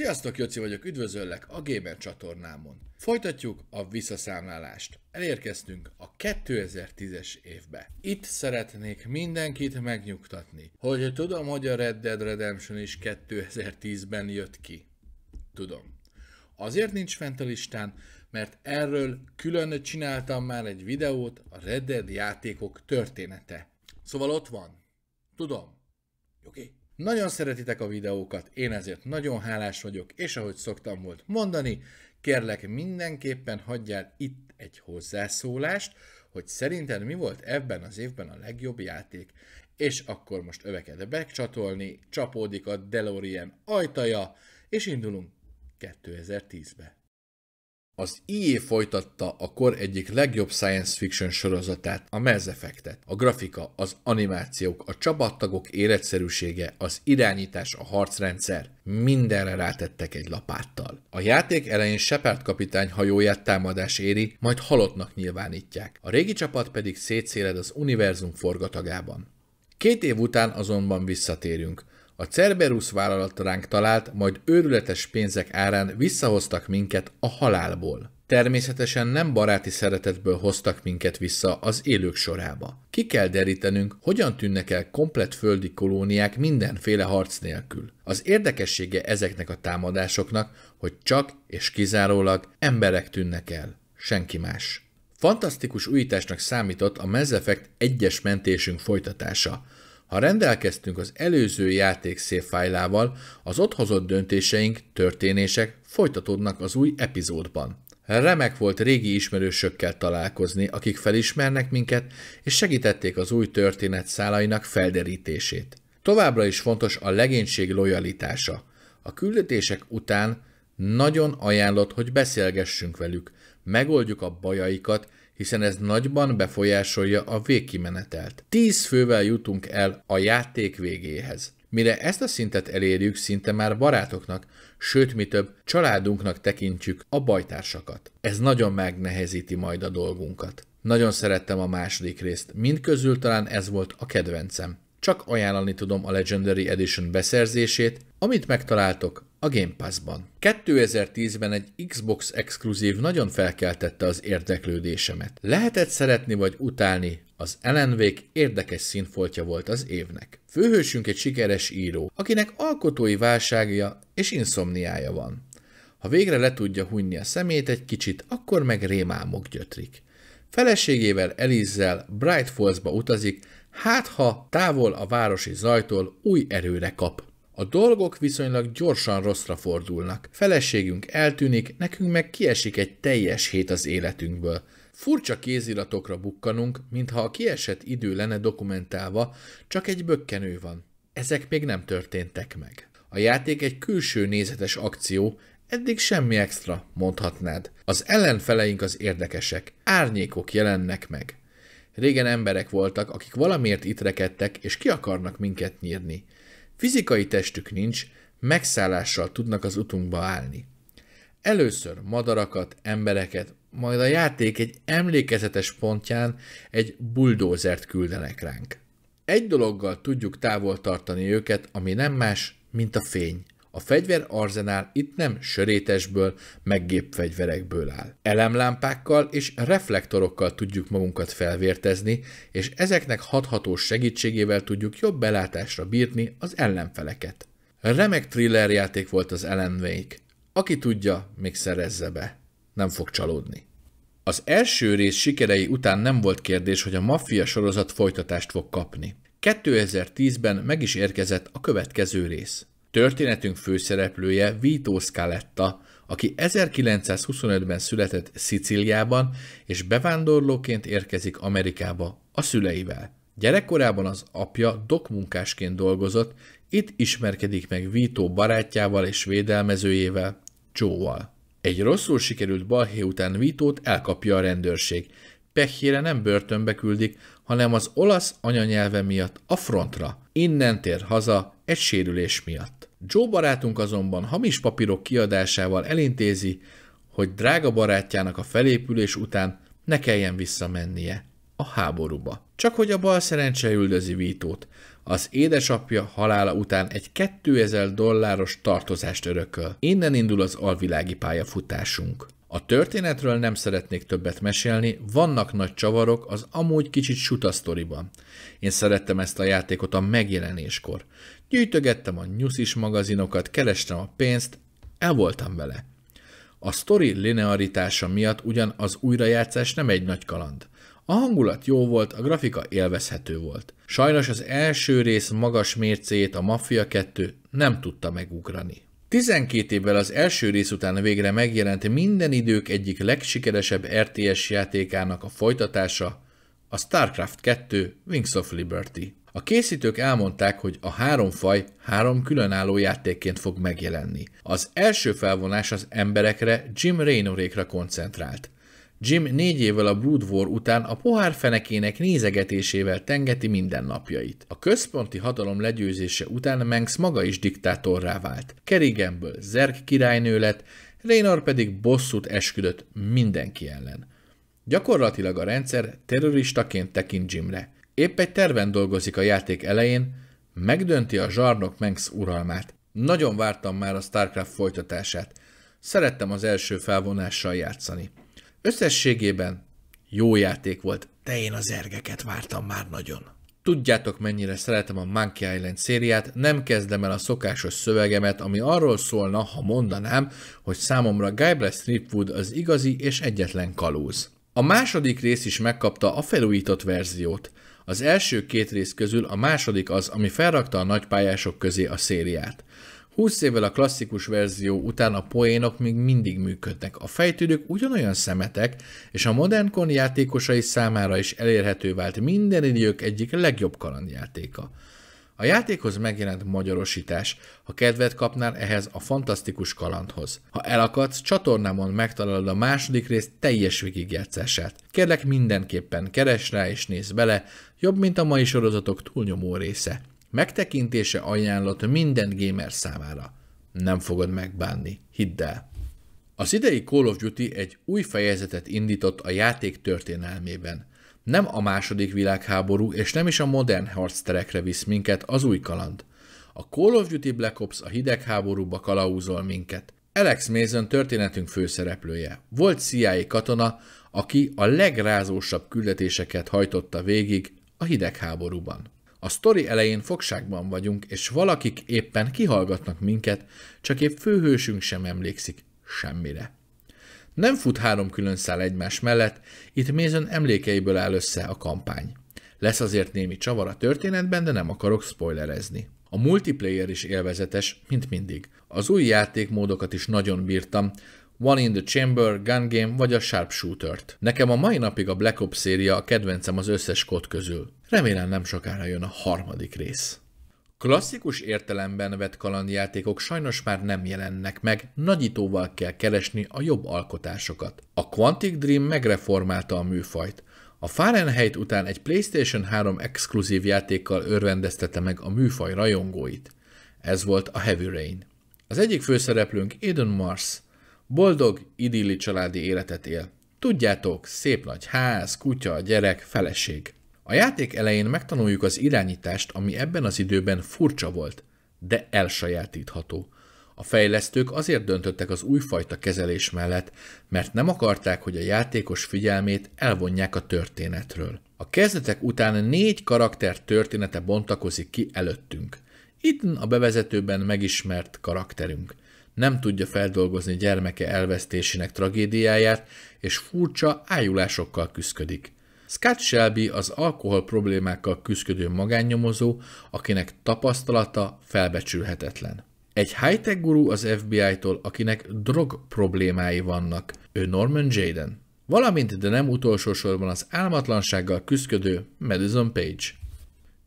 Sziasztok, Jóci vagyok, üdvözöllek a Gamer csatornámon. Folytatjuk a visszaszámlálást. Elérkeztünk a 2010-es évbe. Itt szeretnék mindenkit megnyugtatni, hogy tudom, hogy a Red Dead Redemption is 2010-ben jött ki. Tudom. Azért nincs fent a listán, mert erről külön csináltam már egy videót, a Red Dead játékok története. Szóval ott van. Tudom. Oké. Okay. Nagyon szeretitek a videókat, én ezért nagyon hálás vagyok, és ahogy szoktam volt mondani, kérlek mindenképpen hagyjál itt egy hozzászólást, hogy szerinted mi volt ebben az évben a legjobb játék. És akkor most öveket becsatolni, csapódik a DeLorean ajtaja, és indulunk 2010-be. Az IE folytatta a kor egyik legjobb science fiction sorozatát, a Mass Effect-et. A grafika, az animációk, a csapattagok életszerűsége, az irányítás, a harcrendszer mindenre rátettek egy lapáttal. A játék elején Shepard kapitány hajóját támadás éri, majd halottnak nyilvánítják. A régi csapat pedig szétszéled az univerzum forgatagában. Két év után azonban visszatérünk. A Cerberus vállalat ránk talált, majd őrületes pénzek árán visszahoztak minket a halálból. Természetesen nem baráti szeretetből hoztak minket vissza az élők sorába. Ki kell derítenünk, hogyan tűnnek el komplett földi kolóniák mindenféle harc nélkül. Az érdekessége ezeknek a támadásoknak, hogy csak és kizárólag emberek tűnnek el, senki más. Fantasztikus újításnak számított a Mass Effect egyes mentésünk folytatása. Ha rendelkeztünk az előző játék széfájlával, az ott hozott döntéseink, történések folytatódnak az új epizódban. Remek volt régi ismerősökkel találkozni, akik felismernek minket, és segítették az új történet szálainak felderítését. Továbbra is fontos a legénység lojalitása. A küldetések után nagyon ajánlott, hogy beszélgessünk velük, megoldjuk a bajaikat, hiszen ez nagyban befolyásolja a végkimenetelt. Tíz fővel jutunk el a játék végéhez. Mire ezt a szintet elérjük, szinte már barátoknak, sőt mi több, családunknak tekintjük a bajtársakat. Ez nagyon megnehezíti majd a dolgunkat. Nagyon szerettem a második részt, mindközül talán ez volt a kedvencem. Csak ajánlani tudom a Legendary Edition beszerzését, amit megtaláltok a Game Pass-ban. 2010-ben egy Xbox exkluzív nagyon felkeltette az érdeklődésemet. Lehetett szeretni vagy utálni, az ellenvék érdekes színfoltja volt az évnek. Főhősünk egy sikeres író, akinek alkotói válságja és inszomniája van. Ha végre le tudja hunyni a szemét egy kicsit, akkor meg rémálmok gyötrik. Feleségével Elizzel Bright Falls-ba utazik, hát ha távol a városi zajtól új erőre kap. A dolgok viszonylag gyorsan rosszra fordulnak. Feleségünk eltűnik, nekünk meg kiesik egy teljes hét az életünkből. Furcsa kéziratokra bukkanunk, mintha a kiesett idő lenne dokumentálva, csak egy bökkenő van. Ezek még nem történtek meg. A játék egy külső nézetes akció, eddig semmi extra, mondhatnád. Az ellenfeleink az érdekesek, árnyékok jelennek meg. Régen emberek voltak, akik valamiért itrekedtek, és ki akarnak minket nyírni. Fizikai testük nincs, megszállással tudnak az utunkba állni. Először madarakat, embereket, majd a játék egy emlékezetes pontján egy buldózert küldenek ránk. Egy dologgal tudjuk távol tartani őket, ami nem más, mint a fény. A arzenál itt nem sörétesből, meg gépfegyverekből áll. Elemlámpákkal és reflektorokkal tudjuk magunkat felvértezni, és ezeknek hathatós segítségével tudjuk jobb belátásra bírni az ellenfeleket. Remek thriller játék volt az Ellen Wake. Aki tudja, még szerezze be. Nem fog csalódni. Az első rész sikerei után nem volt kérdés, hogy a maffia sorozat folytatást fog kapni. 2010-ben meg is érkezett a következő rész. Történetünk főszereplője Vito Scaletta, aki 1925-ben született Szicíliában, és bevándorlóként érkezik Amerikába a szüleivel. Gyerekkorában az apja dokmunkásként dolgozott, itt ismerkedik meg Vito barátjával és védelmezőjével, Joe-val. Egy rosszul sikerült balhé után Vitót elkapja a rendőrség. Pechére nem börtönbe küldik, hanem az olasz anyanyelve miatt a frontra. Innen tér haza egy sérülés miatt. Joe barátunk azonban hamis papírok kiadásával elintézi, hogy drága barátjának a felépülés után ne kelljen visszamennie a háborúba. Csak hogy a bal szerencse üldözi Vítót. Az édesapja halála után egy 2000 dolláros tartozást örököl. Innen indul az alvilági pályafutásunk. A történetről nem szeretnék többet mesélni, vannak nagy csavarok az amúgy kicsit suta sztoriban. Én szerettem ezt a játékot a megjelenéskor. Gyűjtögettem a nyuszis magazinokat, kerestem a pénzt, el voltam vele. A sztori linearitása miatt ugyan az újrajátszás nem egy nagy kaland. A hangulat jó volt, a grafika élvezhető volt. Sajnos az első rész magas mércéjét a Mafia 2 nem tudta megugrani. 12 évvel az első rész után végre megjelent minden idők egyik legsikeresebb RTS játékának a folytatása, a StarCraft 2 Wings of Liberty. A készítők elmondták, hogy a három faj három különálló játékként fog megjelenni. Az első felvonás az emberekre, Jim Raynorékra koncentrált. Jim négy évvel a Brood War után a pohár fenekének nézegetésével tengeti mindennapjait. A központi hatalom legyőzése után Mengs maga is diktátorrá vált. Kerigenből Zerg királynő lett, Raynor pedig bosszút esküdött mindenki ellen. Gyakorlatilag a rendszer terroristaként tekint Jimre. Épp egy terven dolgozik a játék elején, megdönti a zsarnok Mengs uralmát. Nagyon vártam már a Starcraft folytatását. Szerettem az első felvonással játszani. Összességében jó játék volt, de én az ergeket vártam már nagyon. Tudjátok, mennyire szeretem a Monkey Island szériát, nem kezdem el a szokásos szövegemet, ami arról szólna, ha mondanám, hogy számomra Guybrush Stripwood az igazi és egyetlen kalóz. A második rész is megkapta a felújított verziót. Az első két rész közül a második az, ami felrakta a nagypályások közé a szériát. 20 évvel a klasszikus verzió után a poénok még mindig működnek, a fejtődők ugyanolyan szemetek, és a modernkon játékosai számára is elérhető vált minden idők egyik legjobb kalandjátéka. A játékhoz megjelent magyarosítás, ha kedvet kapnál ehhez a fantasztikus kalandhoz. Ha elakadsz, csatornámon megtalálod a második rész teljes végigjátszását. Kérlek mindenképpen keres rá és nézz bele, jobb, mint a mai sorozatok túlnyomó része. Megtekintése ajánlott minden gamer számára. Nem fogod megbánni, hidd el. Az idei Call of Duty egy új fejezetet indított a játék történelmében. Nem a második világháború és nem is a modern harcterekre visz minket az új kaland. A Call of Duty Black Ops a hidegháborúba kalauzol minket. Alex Mason történetünk főszereplője. Volt CIA katona, aki a legrázósabb küldetéseket hajtotta végig a hidegháborúban. A sztori elején fogságban vagyunk, és valakik éppen kihallgatnak minket, csak épp főhősünk sem emlékszik semmire. Nem fut három külön szál egymás mellett, itt Mézön emlékeiből áll össze a kampány. Lesz azért némi csavar a történetben, de nem akarok spoilerezni. A multiplayer is élvezetes, mint mindig. Az új játékmódokat is nagyon bírtam, One in the Chamber, Gun Game vagy a Sharpshooter-t. Nekem a mai napig a Black Ops széria a kedvencem az összes kod közül. Remélem nem sokára jön a harmadik rész. Klasszikus értelemben vett kalandjátékok sajnos már nem jelennek meg, nagyítóval kell keresni a jobb alkotásokat. A Quantic Dream megreformálta a műfajt. A Fahrenheit után egy PlayStation 3 exkluzív játékkal örvendeztette meg a műfaj rajongóit. Ez volt a Heavy Rain. Az egyik főszereplőnk Eden Mars. Boldog, idilli családi életet él. Tudjátok, szép nagy ház, kutya, gyerek, feleség – a játék elején megtanuljuk az irányítást, ami ebben az időben furcsa volt, de elsajátítható. A fejlesztők azért döntöttek az újfajta kezelés mellett, mert nem akarták, hogy a játékos figyelmét elvonják a történetről. A kezdetek után négy karakter története bontakozik ki előttünk. Itt a bevezetőben megismert karakterünk. Nem tudja feldolgozni gyermeke elvesztésének tragédiáját, és furcsa ájulásokkal küzdik. Scott Shelby az alkohol problémákkal küzdő magánnyomozó, akinek tapasztalata felbecsülhetetlen. Egy high-tech guru az FBI-tól, akinek drog problémái vannak. Ő Norman Jaden. Valamint, de nem utolsó sorban az álmatlansággal küzdő Madison Page.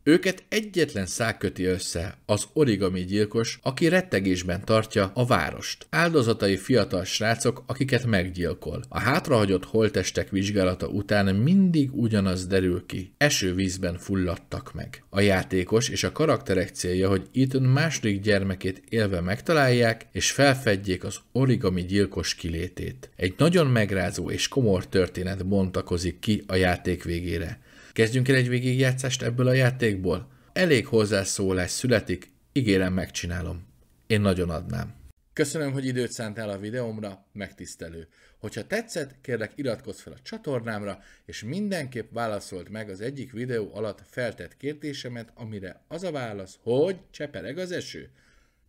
Őket egyetlen szák köti össze az origami gyilkos, aki rettegésben tartja a várost. Áldozatai fiatal srácok, akiket meggyilkol. A hátrahagyott holtestek vizsgálata után mindig ugyanaz derül ki. Esővízben fulladtak meg. A játékos és a karakterek célja, hogy Ethan második gyermekét élve megtalálják, és felfedjék az origami gyilkos kilétét. Egy nagyon megrázó és komor történet bontakozik ki a játék végére. Kezdjünk el egy végigjátszást ebből a játékból? Elég hozzászólás születik, ígérem megcsinálom. Én nagyon adnám. Köszönöm, hogy időt szántál a videómra, megtisztelő. Hogyha tetszett, kérlek iratkozz fel a csatornámra, és mindenképp válaszold meg az egyik videó alatt feltett kérdésemet, amire az a válasz, hogy csepereg az eső.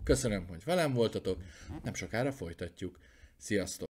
Köszönöm, hogy velem voltatok, nem sokára folytatjuk. Sziasztok!